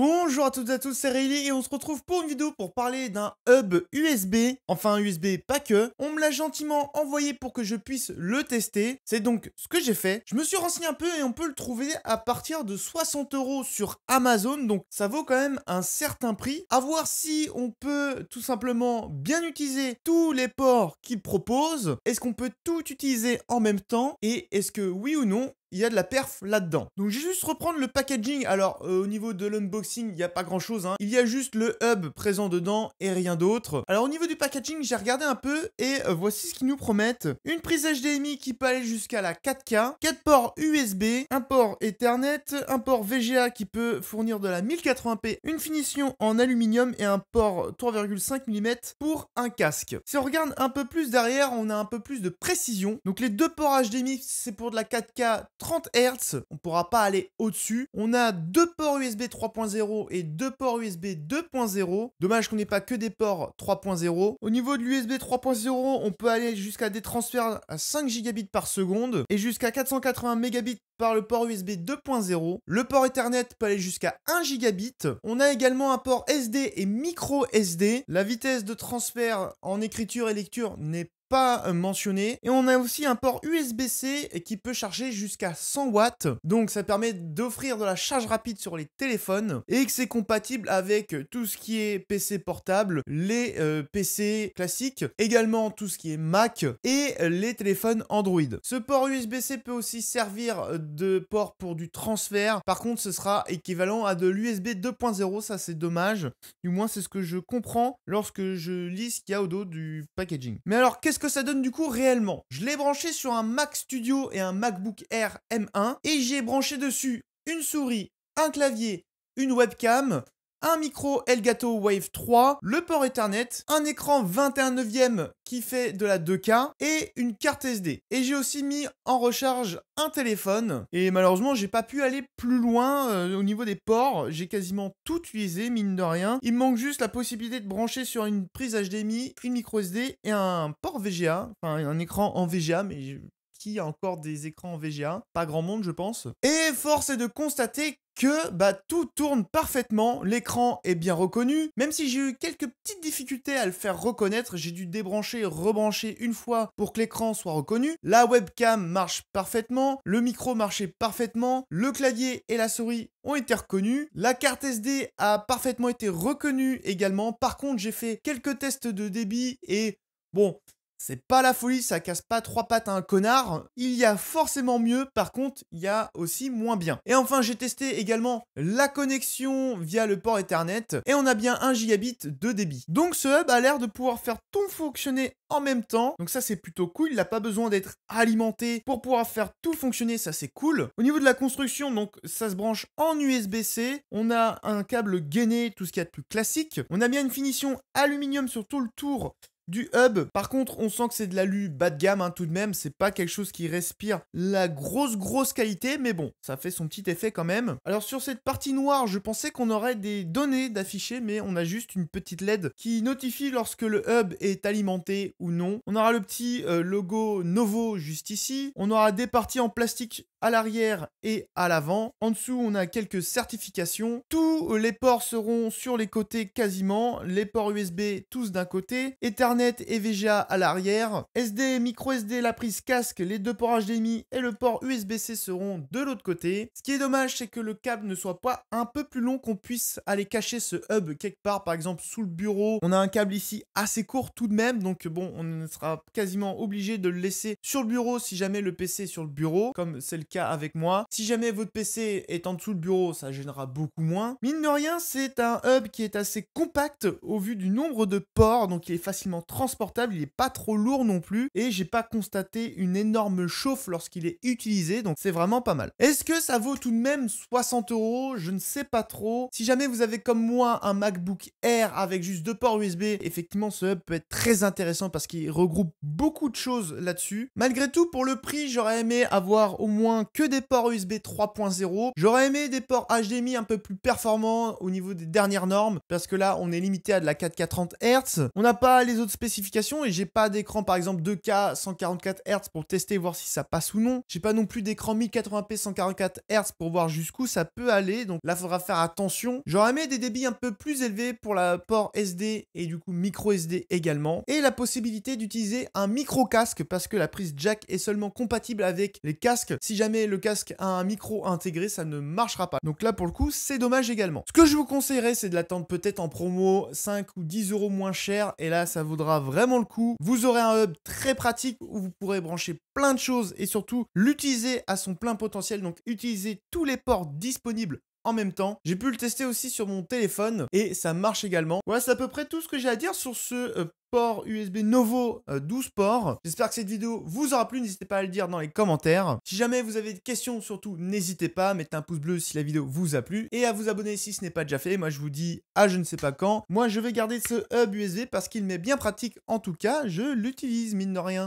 Bonjour à toutes et à tous, c'est Rayleigh et on se retrouve pour une vidéo pour parler d'un hub USB, enfin USB pas que. On me l'a gentiment envoyé pour que je puisse le tester, c'est donc ce que j'ai fait. Je me suis renseigné un peu et on peut le trouver à partir de 60 euros sur Amazon, donc ça vaut quand même un certain prix. À voir si on peut tout simplement bien utiliser tous les ports qu'il propose, est-ce qu'on peut tout utiliser en même temps et est-ce que oui ou non il y a de la perf là-dedans. Donc je vais juste reprendre le packaging. Alors euh, au niveau de l'unboxing, il n'y a pas grand-chose. Hein. Il y a juste le hub présent dedans et rien d'autre. Alors au niveau du packaging, j'ai regardé un peu et euh, voici ce qu'ils nous promettent. Une prise HDMI qui peut aller jusqu'à la 4K, Quatre ports USB, un port Ethernet, un port VGA qui peut fournir de la 1080p, une finition en aluminium et un port 3,5 mm pour un casque. Si on regarde un peu plus derrière, on a un peu plus de précision. Donc les deux ports HDMI, c'est pour de la 4K 30 Hz, on ne pourra pas aller au-dessus. On a deux ports USB 3.0 et deux ports USB 2.0. Dommage qu'on n'ait pas que des ports 3.0. Au niveau de l'USB 3.0, on peut aller jusqu'à des transferts à 5 gigabits par seconde et jusqu'à 480 mégabits par le port USB 2.0. Le port Ethernet peut aller jusqu'à 1 gigabit. On a également un port SD et micro SD. La vitesse de transfert en écriture et lecture n'est pas euh, mentionné. Et on a aussi un port USB-C qui peut charger jusqu'à 100 watts. Donc ça permet d'offrir de la charge rapide sur les téléphones et que c'est compatible avec tout ce qui est PC portable, les euh, PC classiques, également tout ce qui est Mac et les téléphones Android. Ce port USB-C peut aussi servir de port pour du transfert. Par contre, ce sera équivalent à de l'USB 2.0. Ça, c'est dommage. Du moins, c'est ce que je comprends lorsque je lis ce qu'il y a au dos du packaging. Mais alors, qu'est-ce que ça donne du coup réellement Je l'ai branché sur un Mac Studio et un MacBook Air M1 et j'ai branché dessus une souris, un clavier, une webcam un micro Elgato Wave 3, le port Ethernet, un écran 21 e qui fait de la 2K et une carte SD. Et j'ai aussi mis en recharge un téléphone et malheureusement j'ai pas pu aller plus loin euh, au niveau des ports, j'ai quasiment tout utilisé mine de rien. Il me manque juste la possibilité de brancher sur une prise HDMI, une micro SD et un port VGA, enfin un écran en VGA mais qui a encore des écrans VGA. Pas grand monde, je pense. Et force est de constater que bah, tout tourne parfaitement, l'écran est bien reconnu, même si j'ai eu quelques petites difficultés à le faire reconnaître, j'ai dû débrancher, rebrancher une fois pour que l'écran soit reconnu, la webcam marche parfaitement, le micro marchait parfaitement, le clavier et la souris ont été reconnus, la carte SD a parfaitement été reconnue également, par contre j'ai fait quelques tests de débit et bon c'est pas la folie, ça casse pas trois pattes à un connard. Il y a forcément mieux, par contre, il y a aussi moins bien. Et enfin, j'ai testé également la connexion via le port Ethernet et on a bien 1 gigabit de débit. Donc ce hub a l'air de pouvoir faire tout fonctionner en même temps. Donc ça, c'est plutôt cool. Il n'a pas besoin d'être alimenté pour pouvoir faire tout fonctionner. Ça, c'est cool. Au niveau de la construction, donc ça se branche en USB-C. On a un câble gainé, tout ce qu'il y a de plus classique. On a bien une finition aluminium sur tout le tour du hub. Par contre, on sent que c'est de l'alu bas de gamme hein, tout de même. C'est pas quelque chose qui respire la grosse grosse qualité, mais bon, ça fait son petit effet quand même. Alors sur cette partie noire, je pensais qu'on aurait des données d'afficher, mais on a juste une petite LED qui notifie lorsque le hub est alimenté ou non. On aura le petit euh, logo Novo juste ici. On aura des parties en plastique à l'arrière et à l'avant. En dessous, on a quelques certifications. Tous les ports seront sur les côtés quasiment. Les ports USB tous d'un côté. Ethernet et VGA à l'arrière. SD, micro SD, la prise casque, les deux ports HDMI et le port USB-C seront de l'autre côté. Ce qui est dommage, c'est que le câble ne soit pas un peu plus long qu'on puisse aller cacher ce hub quelque part, par exemple sous le bureau. On a un câble ici assez court tout de même, donc bon, on sera quasiment obligé de le laisser sur le bureau si jamais le PC est sur le bureau, comme c'est le cas avec moi. Si jamais votre PC est en dessous le bureau, ça gênera beaucoup moins. Mine de rien, c'est un hub qui est assez compact au vu du nombre de ports, donc il est facilement transportable, il n'est pas trop lourd non plus et j'ai pas constaté une énorme chauffe lorsqu'il est utilisé, donc c'est vraiment pas mal. Est-ce que ça vaut tout de même 60 euros Je ne sais pas trop. Si jamais vous avez comme moi un MacBook Air avec juste deux ports USB, effectivement ce hub peut être très intéressant parce qu'il regroupe beaucoup de choses là-dessus. Malgré tout, pour le prix, j'aurais aimé avoir au moins que des ports USB 3.0. J'aurais aimé des ports HDMI un peu plus performants au niveau des dernières normes parce que là on est limité à de la 4K 30 Hz. On n'a pas les autres spécifications et j'ai pas d'écran par exemple 2K 144 Hz pour tester voir si ça passe ou non. J'ai pas non plus d'écran 1080p 144 Hz pour voir jusqu'où ça peut aller. Donc là, faudra faire attention. J'aurais aimé des débits un peu plus élevés pour la port SD et du coup micro SD également. Et la possibilité d'utiliser un micro casque parce que la prise jack est seulement compatible avec les casques. Si jamais le casque a un micro intégré, ça ne marchera pas. Donc là, pour le coup, c'est dommage également. Ce que je vous conseillerais, c'est de l'attendre peut-être en promo 5 ou 10 euros moins cher. Et là, ça vaut vraiment le coup. Vous aurez un hub très pratique où vous pourrez brancher plein de choses et surtout l'utiliser à son plein potentiel. Donc utiliser tous les ports disponibles en même temps. J'ai pu le tester aussi sur mon téléphone et ça marche également. Voilà, c'est à peu près tout ce que j'ai à dire sur ce euh, port USB Novo 12 euh, ports. J'espère que cette vidéo vous aura plu, n'hésitez pas à le dire dans les commentaires. Si jamais vous avez des questions, surtout n'hésitez pas, à mettre un pouce bleu si la vidéo vous a plu et à vous abonner si ce n'est pas déjà fait. Moi je vous dis à je ne sais pas quand. Moi je vais garder ce hub USB parce qu'il m'est bien pratique en tout cas, je l'utilise mine de rien.